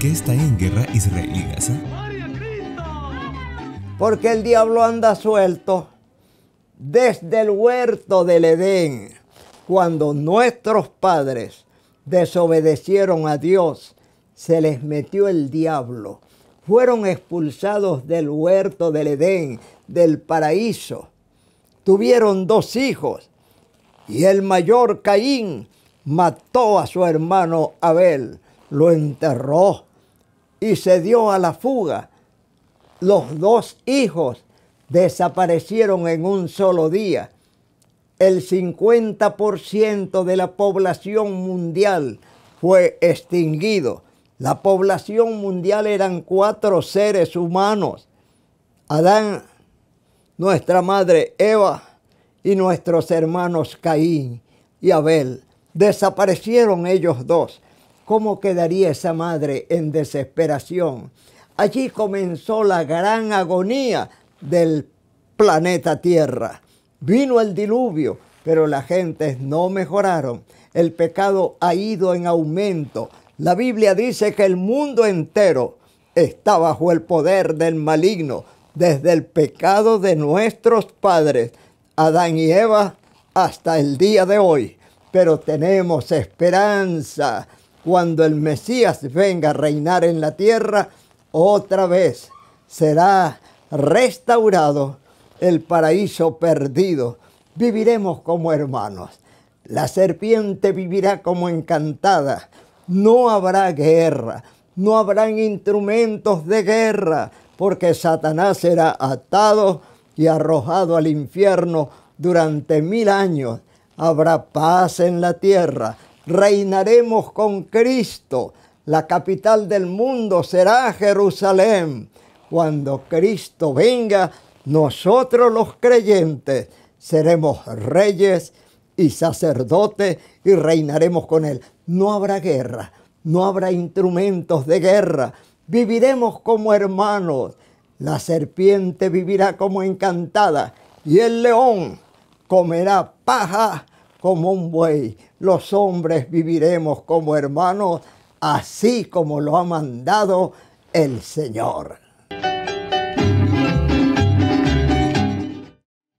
que está en guerra Israel y Gaza? Porque el diablo anda suelto desde el huerto del Edén, cuando nuestros padres desobedecieron a Dios, se les metió el diablo. Fueron expulsados del huerto del Edén, del paraíso. Tuvieron dos hijos y el mayor Caín mató a su hermano Abel, lo enterró y se dio a la fuga. Los dos hijos desaparecieron en un solo día. El 50% de la población mundial fue extinguido. La población mundial eran cuatro seres humanos. Adán, nuestra madre Eva y nuestros hermanos Caín y Abel. Desaparecieron ellos dos. ¿Cómo quedaría esa madre en desesperación? Allí comenzó la gran agonía del planeta Tierra. Vino el diluvio, pero las gentes no mejoraron. El pecado ha ido en aumento. La Biblia dice que el mundo entero está bajo el poder del maligno desde el pecado de nuestros padres, Adán y Eva, hasta el día de hoy. Pero tenemos esperanza cuando el Mesías venga a reinar en la tierra, otra vez será restaurado el paraíso perdido. Viviremos como hermanos. La serpiente vivirá como encantada. No habrá guerra, no habrán instrumentos de guerra, porque Satanás será atado y arrojado al infierno durante mil años. Habrá paz en la tierra reinaremos con Cristo. La capital del mundo será Jerusalén. Cuando Cristo venga, nosotros los creyentes seremos reyes y sacerdotes y reinaremos con Él. No habrá guerra, no habrá instrumentos de guerra. Viviremos como hermanos. La serpiente vivirá como encantada y el león comerá paja como un buey, los hombres viviremos como hermanos, así como lo ha mandado el Señor.